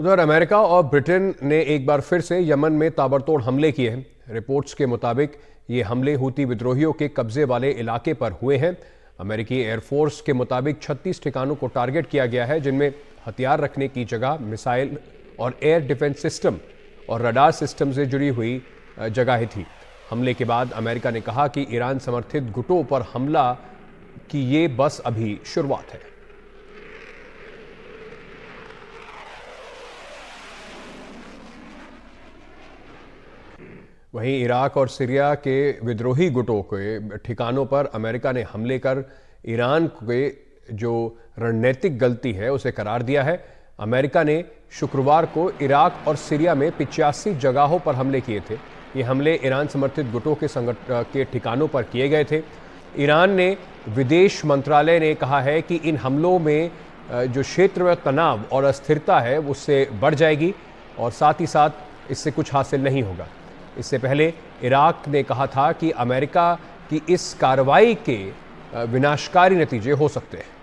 उधर अमेरिका और ब्रिटेन ने एक बार फिर से यमन में ताबड़तोड़ हमले किए हैं रिपोर्ट्स के मुताबिक ये हमले हूती विद्रोहियों के कब्जे वाले इलाके पर हुए हैं अमेरिकी एयरफोर्स के मुताबिक 36 ठिकानों को टारगेट किया गया है जिनमें हथियार रखने की जगह मिसाइल और एयर डिफेंस सिस्टम और रडार सिस्टम से जुड़ी हुई जगहें थी हमले के बाद अमेरिका ने कहा कि ईरान समर्थित गुटों पर हमला की ये बस अभी शुरुआत है वहीं इराक और सीरिया के विद्रोही गुटों के ठिकानों पर अमेरिका ने हमले कर ईरान के जो रणनीतिक गलती है उसे करार दिया है अमेरिका ने शुक्रवार को इराक और सीरिया में पिचासी जगहों पर हमले किए थे ये हमले ईरान समर्थित गुटों के संगठन के ठिकानों पर किए गए थे ईरान ने विदेश मंत्रालय ने कहा है कि इन हमलों में जो क्षेत्र में तनाव और अस्थिरता है उससे बढ़ जाएगी और साथ ही साथ इससे कुछ हासिल नहीं होगा इससे पहले इराक ने कहा था कि अमेरिका की इस कार्रवाई के विनाशकारी नतीजे हो सकते हैं